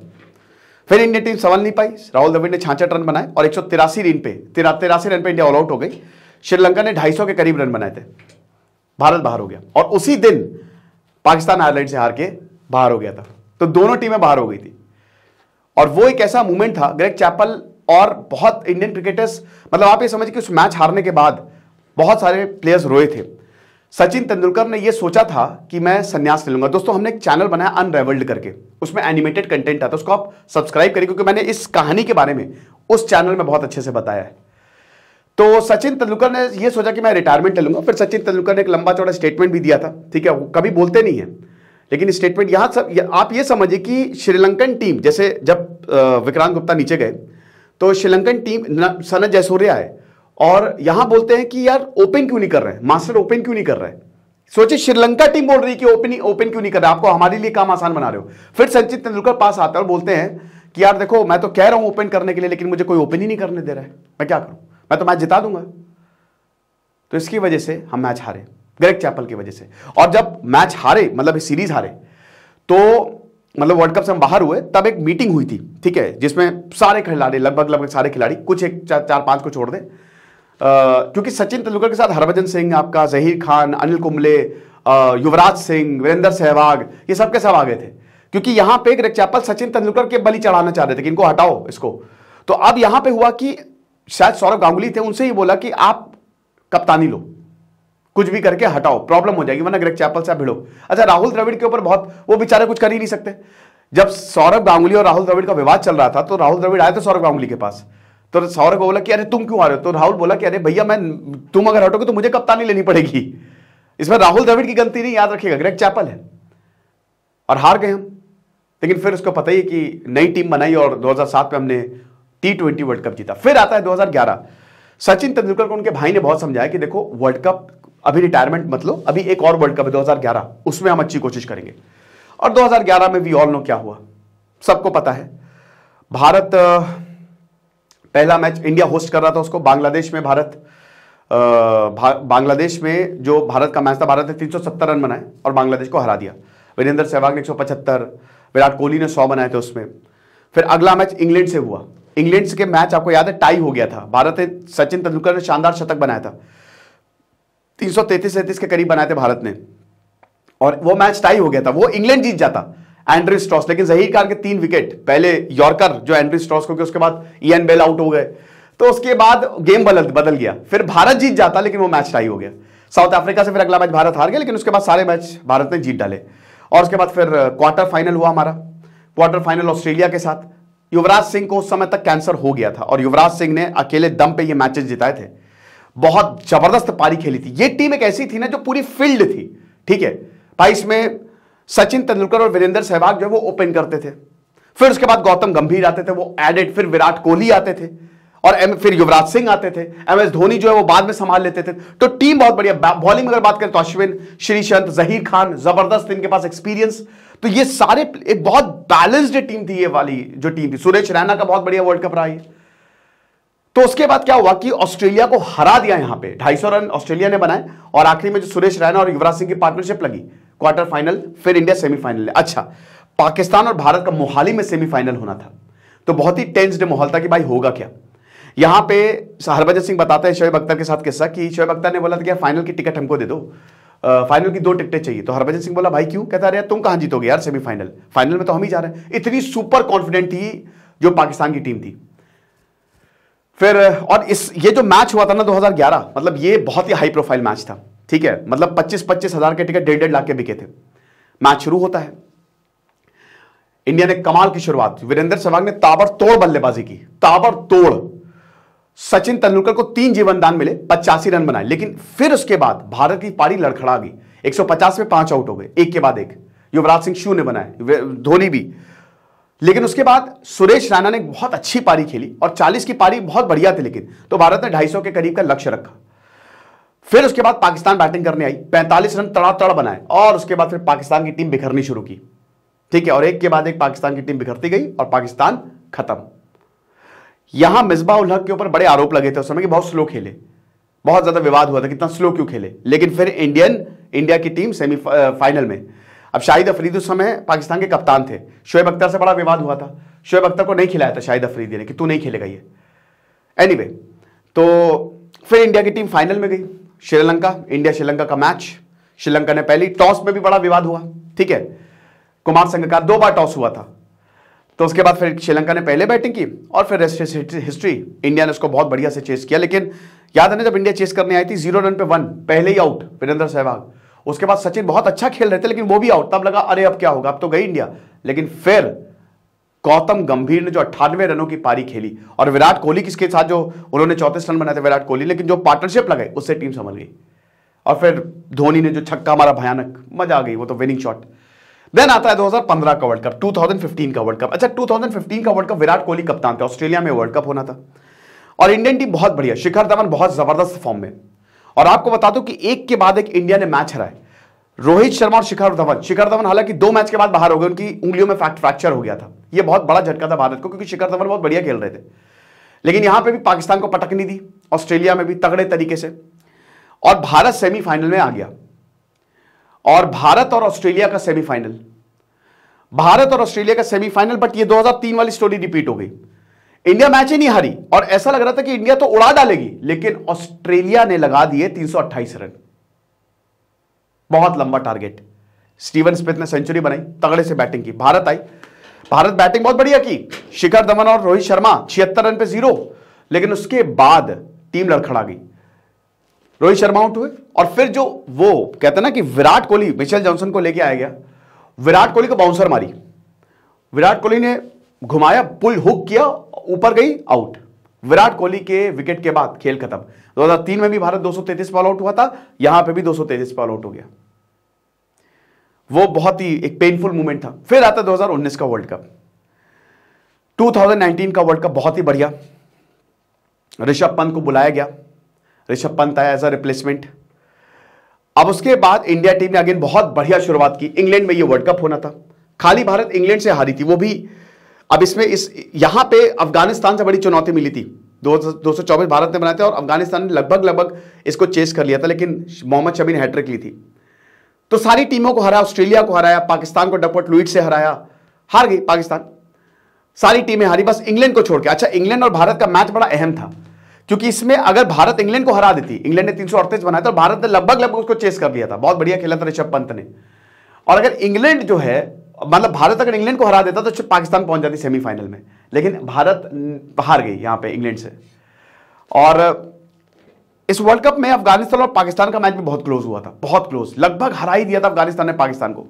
फिर इंडियन टीम संभल नहीं पाई राहुल द्रविड़ ने छाछठ रन बनाए और एक रन पे तिरा तिरासी रन पे इंडिया ऑल आउट हो गई श्रीलंका ने 250 के करीब रन बनाए थे भारत बाहर हो गया और उसी दिन पाकिस्तान आयरलैंड से हार के बाहर हो गया था तो दोनों टीमें बाहर हो गई थी और वो एक ऐसा मूवमेंट था ग्रेग चैपल और बहुत इंडियन क्रिकेटर्स मतलब आप ये समझिए कि उस मैच हारने के बाद बहुत सारे प्लेयर्स रोए थे सचिन तेंदुलकर ने यह सोचा था कि मैं संन्यास ले लूंगा दोस्तों हमने एक चैनल बनाया अनरेवल्ड करके उसमें एनिमेटेड कंटेंट आता है उसको आप सब्सक्राइब करिए क्योंकि मैंने इस कहानी के बारे में उस चैनल में बहुत अच्छे से बताया है तो सचिन तेंदुलकर ने यह सोचा कि मैं रिटायरमेंट ले लूंगा फिर सचिन तेंदुलकर ने एक लंबा चौड़ा स्टेटमेंट भी दिया था ठीक है वो कभी बोलते नहीं है लेकिन स्टेटमेंट यहां सब आप ये समझिए कि श्रीलंकन टीम जैसे जब विक्रांत गुप्ता नीचे गए तो श्रीलंकन टीम सनत जयसूर्या है और यहां बोलते हैं कि यार ओपन क्यों नहीं कर रहे हैं मास्टर ओपन क्यों नहीं कर रहे सोचिए श्रीलंका टीम बोल रही है कि ओपन ओपन क्यों नहीं कर रहा आपको हमारे लिए काम आसान बना रहे हो फिर सचिन तेंदुलकर पास आता है और बोलते हैं कि यार देखो मैं तो कह रहा हूं ओपन करने के लिए लेकिन मुझे कोई ओपन ही नहीं करने दे रहा है मैं क्या करूं मैं तो मैच जिता दूंगा तो इसकी वजह से हम मैच हारे ग्रेक चैपल की वजह से और जब मैच हारे मतलब सीरीज हारे तो मतलब वर्ल्ड कप से हम बाहर हुए तब एक मीटिंग हुई थी ठीक है जिसमें सारे खिलाड़ी लगभग लगभग सारे खिलाड़ी कुछ एक चार चार पांच को छोड़ दें क्योंकि सचिन तेंदुलकर के साथ हरभजन सिंह आपका जहीर खान अनिल कुंबले युवराज सिंह वीरेंद्र सहवाग ये सब के सब आ गए थे क्योंकि यहां पे एक चैपल सचिन तेंदुलकर के बलि चढ़ाना चाह रहे थे कि इनको हटाओ इसको तो अब यहां पे हुआ कि शायद सौरभ गांगुली थे उनसे ही बोला कि आप कप्तानी लो कुछ भी करके हटाओ प्रॉब्लम हो जाएगी वरना ग्रेक चैपल से भिड़ो अच्छा राहुल द्रविड़ के ऊपर बहुत वो बेचारे कुछ कर ही नहीं सकते जब सौरभ गांगुली और राहुल द्रविड़ का विवाद चल रहा था तो राहुल द्रविड़ आए थे सौरभ गांगुली के पास तो सौरभ बोला कि अरे तुम क्यों आ रहे हो तो राहुल बोला कि अरे भैया मैं तुम अगर हटोगे तो मुझे कप्तानी लेनी पड़ेगी इसमें राहुल द्रविड़ की गलती नहीं याद रखिएगा ग्रेग चैपल है और हार गए हम लेकिन फिर उसको पता ही कि नई टीम बनाई और 2007 में हमने टी ट्वेंटी वर्ल्ड कप जीता फिर आता है 2011 सचिन तेंदुलकर को उनके भाई ने बहुत समझाया कि देखो वर्ल्ड कप अभी रिटायरमेंट मतलब अभी एक और वर्ल्ड कप है 2011 उसमें हम अच्छी कोशिश करेंगे और 2011 में वी ऑल नो क्या हुआ सबको पता है भारत पहला मैच इंडिया होस्ट कर रहा था उसको बांग्लादेश में भारत भा, बांग्लादेश में जो भारत का मैच था भारत ने 370 रन बनाए और बांग्लादेश को हरा दिया वीरेंद्र सहवाग ने एक विराट कोहली ने सौ बनाए थे उसमें फिर अगला मैच इंग्लैंड से हुआ इंग्लैंड के मैच आपको याद है टाई हो गया था भारत ने सचिन तेंदुलकर ने शानदार शतक बनाया था तीन सौ के करीब बनाए थे भारत ने और वो मैच टाई हो गया था वो इंग्लैंड जीत जाता एंड्री स्ट्रॉस लेकिन जही कार के तीन विकेट पहले यॉर्कर जो एंड्री स्ट्रॉस को उसके बाद ईएन बेल आउट हो गए तो उसके बाद गेम बदल बदल गया फिर भारत जीत जाता लेकिन वो मैच टाई हो गया साउथ अफ्रीका से फिर अगला मैच भारत हार गया लेकिन उसके बाद सारे मैच भारत ने जीत डाले और उसके बाद फिर क्वार्टर uh, फाइनल हुआ हमारा क्वार्टर फाइनल ऑस्ट्रेलिया के साथ युवराज सिंह को उस समय तक कैंसर हो गया था और युवराज सिंह ने अकेले दम पे ये मैचेस जिताए थे बहुत जबरदस्त पारी खेली थी ये टीम एक ऐसी थी ना जो पूरी फील्ड थी ठीक है भाई इसमें सचिन तेंदुलकर और वीरेंद्र सहवाग जो है वो ओपन करते थे फिर उसके बाद गौतम गंभीर आते थे वो एडेड फिर विराट कोहली आते थे और एम फिर युवराज सिंह आते थे एम एस धोनी जो है वो बाद में संभाल लेते थे तो टीम बहुत बढ़िया बॉलिंग अगर बात करें तो अश्विन श्रीशंत जहीर खान जबरदस्त इनके पास एक्सपीरियंस तो ये सारे एक बहुत बैलेंस्ड टीम थी ये वाली जो टीम थी सुरेश रैना का बहुत बढ़िया वर्ल्ड कप रहा है तो उसके बाद क्या हुआ कि ऑस्ट्रेलिया को हरा दिया यहां पे 250 रन ऑस्ट्रेलिया ने बनाए और आखिरी में जो सुरेश रैना और युवराज सिंह की पार्टनरशिप लगी क्वार्टर फाइनल फिर इंडिया सेमीफाइनल है अच्छा पाकिस्तान और भारत का मोहाली में सेमीफाइनल होना था तो बहुत ही टेंसड माहौल था कि भाई होगा क्या यहां पे हरभजन सिंह बताते हैं शोएब अख्तर के साथ किस्सा कि शोएब अख्तर ने बोला था कि फाइनल की टिकट हमको दे दो फाइनल की दो टिकटें चाहिए तो हरभजन सिंह बोला भाई क्यों कहता रहे तुम कहां जीतोगे यार सेमीफाइनल फाइनल में तो हम ही जा रहे हैं इतनी सुपर कॉन्फिडेंट थी जो पाकिस्तान की टीम थी फिर और इस ये जो मैच हुआ था ना 2011 मतलब ये बहुत ही हाई प्रोफाइल मैच था ठीक है मतलब पच्चीस पच्चीस हजार के टिकट डेढ़ डेढ़ लाख के बिके थे मैच शुरू होता है इंडिया ने कमाल की शुरुआत वीरेंद्र सहवाग ने ताबड़तोड़ बल्लेबाजी की ताबड़तोड़ सचिन तेंदुलकर को तीन दान मिले पचासी रन बनाए लेकिन फिर उसके बाद भारत की पारी लड़खड़ा गई 150 में पांच आउट हो गए एक के बाद एक युवराज सिंह शू ने बनाए धोनी भी लेकिन उसके बाद सुरेश राणा ने बहुत अच्छी पारी खेली और 40 की पारी बहुत बढ़िया थी लेकिन तो भारत ने 250 के करीब का लक्ष्य रखा फिर उसके बाद पाकिस्तान बैटिंग करने आई 45 रन तड़ातड़ बनाए और उसके बाद फिर पाकिस्तान की टीम बिखरनी शुरू की ठीक है और एक के बाद एक पाकिस्तान की टीम बिखरती गई और पाकिस्तान खत्म यहां मिसबा उल्हक के ऊपर बड़े आरोप लगे थे उस समय कि बहुत स्लो खेले बहुत ज्यादा विवाद हुआ था कितना स्लो क्यों खेले लेकिन फिर इंडियन इंडिया की टीम सेमी फाइनल में अब शाहिद अफरीद उस समय पाकिस्तान के कप्तान थे शोएब अख्तर से बड़ा विवाद हुआ था शोएब अख्तर को नहीं खिलाया था शाहिद अफरीदी ने कि तू नहीं खेलेगा ये एनीवे anyway, तो फिर इंडिया की टीम फाइनल में गई श्रीलंका इंडिया श्रीलंका का मैच श्रीलंका ने पहली टॉस में भी बड़ा विवाद हुआ ठीक है कुमार का दो बार टॉस हुआ था तो उसके बाद फिर श्रीलंका ने पहले बैटिंग की और फिर रेस्ट हिस्ट्री इंडिया ने उसको बहुत बढ़िया से चेस किया लेकिन याद है ना जब इंडिया चेस करने आई थी जीरो रन पे वन पहले ही आउट वीरेंद्र सहवाग उसके बाद सचिन बहुत अच्छा खेल रहे थे लेकिन वो भी आउट तब लगा अरे अब क्या होगा अब तो गई इंडिया लेकिन फिर गौतम गंभीर ने जो अट्ठानवे रनों की पारी खेली और विराट कोहली किसके साथ जो उन्होंने चौतीस रन बनाए थे विराट कोहली लेकिन जो पार्टनरशिप लगाई उससे टीम संभल गई और फिर धोनी ने जो छक्का मारा भयानक मजा आ गई वो तो विनिंग शॉट देन आता है 2015 का वर्ल्ड कप 2015 का वर्ल्ड कप अच्छा 2015 का वर्ल्ड कप विराट कोहली कप्तान थे ऑस्ट्रेलिया में वर्ल्ड कप होना था और इंडियन टीम बहुत बढ़िया शिखर धवन बहुत जबरदस्त फॉर्म में और आपको बता दो कि एक के बाद एक इंडिया ने मैच हराए रोहित शर्मा और शिखर धवन शिखर धवन हालांकि दो मैच के बाद बाहर हो गए उनकी उंगलियों में फ्रैक्चर हो गया था यह बहुत बड़ा झटका था भारत को क्योंकि शिखर धवन बहुत बढ़िया खेल रहे थे लेकिन यहां पे भी पाकिस्तान को पटक नहीं दी ऑस्ट्रेलिया में भी तगड़े तरीके से और भारत सेमीफाइनल में आ गया और भारत और ऑस्ट्रेलिया का सेमीफाइनल भारत और ऑस्ट्रेलिया का सेमीफाइनल बट ये 2003 वाली स्टोरी रिपीट हो गई इंडिया मैच ही नहीं हारी और ऐसा लग रहा था कि इंडिया तो उड़ा डालेगी लेकिन ऑस्ट्रेलिया ने लगा दिए तीन रन बहुत लंबा टारगेट स्टीवन स्मिथ ने सेंचुरी बनाई तगड़े से बैटिंग की भारत आई भारत बैटिंग बहुत बढ़िया की शिखर धवन और रोहित शर्मा छिहत्तर रन पे जीरो लेकिन उसके बाद टीम लड़खड़ा गई रोहित शर्मा आउट हुए और फिर जो वो कहते ना कि विराट कोहली मिशेल जॉनसन को लेके आया गया विराट कोहली को बाउंसर मारी विराट कोहली ने घुमाया पुल हुक किया ऊपर गई आउट विराट कोहली के विकेट के बाद खेल खत्म 2003 में भी भारत 233 बॉल आउट हुआ था यहां पे भी 233 बॉल आउट हो गया वो बहुत ही एक पेनफुल मूवमेंट था फिर आता 2019 का वर्ल्ड कप 2019 का वर्ल्ड कप बहुत ही बढ़िया ऋषभ पंत को बुलाया गया ऋषभ पंत आया एज अ रिप्लेसमेंट अब उसके बाद इंडिया टीम ने अगेन बहुत बढ़िया शुरुआत की इंग्लैंड में ये वर्ल्ड कप होना था खाली भारत इंग्लैंड से हारी थी वो भी अब इसमें इस यहां पे अफगानिस्तान से बड़ी चुनौती मिली थी दो, दो सौ चौबीस भारत ने बनाए थे और अफगानिस्तान ने लगभग लगभग इसको चेस कर लिया था लेकिन मोहम्मद शमी ने हैट्रिक ली थी तो सारी टीमों को हराया ऑस्ट्रेलिया को हराया पाकिस्तान को डपट लुइट से हराया हार गई पाकिस्तान सारी टीमें हारी बस इंग्लैंड को छोड़कर अच्छा इंग्लैंड और भारत का मैच बड़ा अहम था क्योंकि इसमें अगर भारत इंग्लैंड को हरा देती इंग्लैंड ने तीन सौ अड़तीस बनाया था तो भारत ने लगभग लगभग उसको चेस कर लिया था बहुत बढ़िया खेला था ऋषभ पंत ने और अगर इंग्लैंड जो है मतलब भारत अगर इंग्लैंड को हरा देता तो पाकिस्तान पहुंच जाती सेमीफाइनल में लेकिन भारत हार गई यहां पे इंग्लैंड से और इस वर्ल्ड कप में अफगानिस्तान और पाकिस्तान का मैच भी बहुत क्लोज हुआ था बहुत क्लोज लगभग हरा ही दिया था अफगानिस्तान ने पाकिस्तान को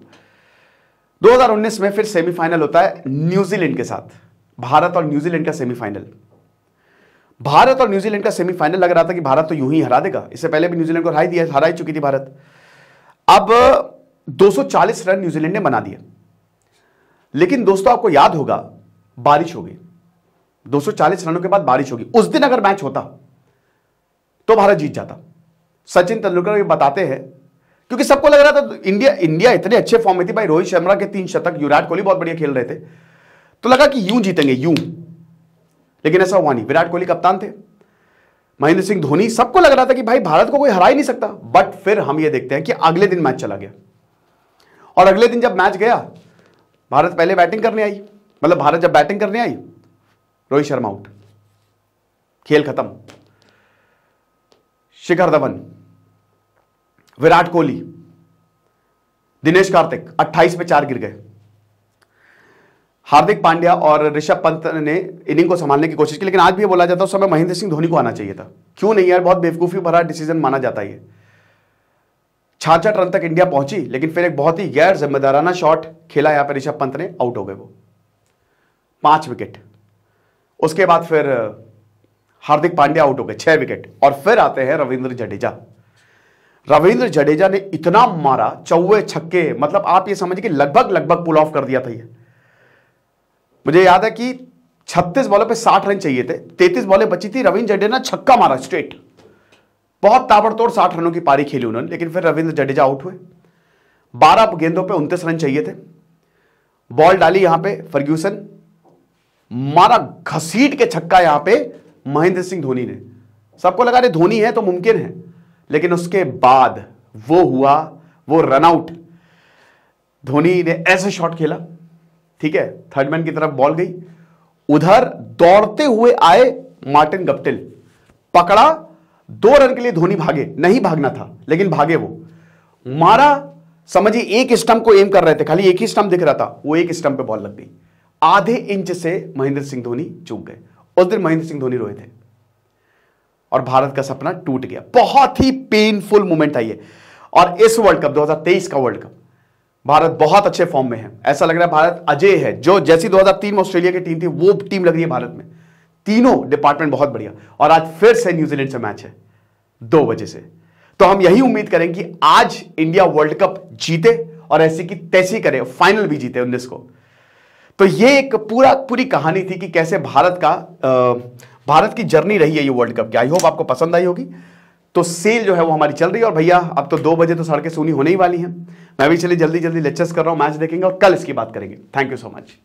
2019 में फिर सेमीफाइनल होता है न्यूजीलैंड के साथ भारत और न्यूजीलैंड का सेमीफाइनल भारत और न्यूजीलैंड का सेमीफाइनल लग रहा था कि भारत तो यूं ही हरा देगा इससे पहले भी न्यूजीलैंड को हरा दिया हरा ही चुकी थी भारत अब 240 रन न्यूजीलैंड ने बना दिया लेकिन दोस्तों आपको याद होगा बारिश होगी 240 रनों के बाद बारिश होगी उस दिन अगर मैच होता तो भारत जीत जाता सचिन तेंदुलकर भी बताते हैं क्योंकि सबको लग रहा था तो इंडिया इंडिया इतने अच्छे फॉर्म में थी भाई रोहित शर्मा के तीन शतक विराट कोहली बहुत बढ़िया खेल रहे थे तो लगा कि यूं जीतेंगे यूं लेकिन ऐसा हुआ नहीं विराट कोहली कप्तान थे महेंद्र सिंह धोनी सबको लग रहा था कि भाई भारत को कोई हरा ही नहीं सकता बट फिर हम ये देखते हैं कि अगले दिन मैच चला गया और अगले दिन जब मैच गया भारत पहले बैटिंग करने आई मतलब भारत जब बैटिंग करने आई रोहित शर्मा आउट खेल खत्म शिखर धवन विराट कोहली दिनेश कार्तिक 28 पे चार गिर गए हार्दिक पांड्या और ऋषभ पंत ने इनिंग को संभालने की कोशिश की लेकिन आज भी बोला जाता है उस समय महेंद्र सिंह धोनी को आना चाहिए था क्यों नहीं यार बहुत बेवकूफ़ी भरा डिसीजन माना जाता है छाछठ रन तक इंडिया पहुंची लेकिन फिर एक बहुत ही गैर जिम्मेदाराना शॉट खेला यहां पर ऋषभ पंत ने आउट हो गए वो पांच विकेट उसके बाद फिर हार्दिक पांड्या आउट हो गए छह विकेट और फिर आते हैं रविंद्र जडेजा रविंद्र जडेजा ने इतना मारा चौवे छक्के मतलब आप ये समझिए कि लगभग लगभग पुल ऑफ कर दिया था ये मुझे याद है कि 36 बॉलों पे 60 रन चाहिए थे 33 बॉलें बची थी रविंद्र जडेजा छक्का मारा स्ट्रेट बहुत ताबड़तोड़ 60 रनों की पारी खेली उन्होंने लेकिन फिर रविंद्र जडेजा आउट हुए 12 गेंदों पे उनतीस रन चाहिए थे बॉल डाली यहां पे फर्ग्यूसन मारा घसीट के छक्का यहां पे महेंद्र सिंह धोनी ने सबको लगा रहे धोनी है तो मुमकिन है लेकिन उसके बाद वो हुआ वो रनआउट धोनी ने ऐसे शॉट खेला ठीक है थर्ड मैन की तरफ बॉल गई उधर दौड़ते हुए आए मार्टिन गप्टिल पकड़ा दो रन के लिए धोनी भागे नहीं भागना था लेकिन भागे वो मारा समझिए एक स्टंप को एम कर रहे थे खाली एक ही स्टंप दिख रहा था वो एक स्टंप पे बॉल लग गई आधे इंच से महेंद्र सिंह धोनी चूक गए उस दिन महेंद्र सिंह धोनी रोए थे और भारत का सपना टूट गया बहुत ही पेनफुल मोमेंट था है और इस वर्ल्ड कप 2023 का वर्ल्ड कप भारत बहुत अच्छे फॉर्म में है ऐसा लग रहा है भारत अजय है जो जैसी 2003 में ऑस्ट्रेलिया की टीम थी वो टीम लग रही है भारत में तीनों डिपार्टमेंट बहुत बढ़िया और आज फिर से न्यूजीलैंड से मैच है दो बजे से तो हम यही उम्मीद करें कि आज इंडिया वर्ल्ड कप जीते और ऐसी की तैसी करें फाइनल भी जीते उन्नीस को तो ये एक पूरा पूरी कहानी थी कि कैसे भारत का भारत की जर्नी रही है ये वर्ल्ड कप की आई होप आपको पसंद आई होगी तो सेल जो है वो हमारी चल रही है और भैया अब तो दो बजे तो सड़कें सुनी होने ही वाली हैं मैं भी चलिए जल्दी जल्दी लेक्चर्स कर रहा हूँ मैच देखेंगे और कल इसकी बात करेंगे थैंक यू सो मच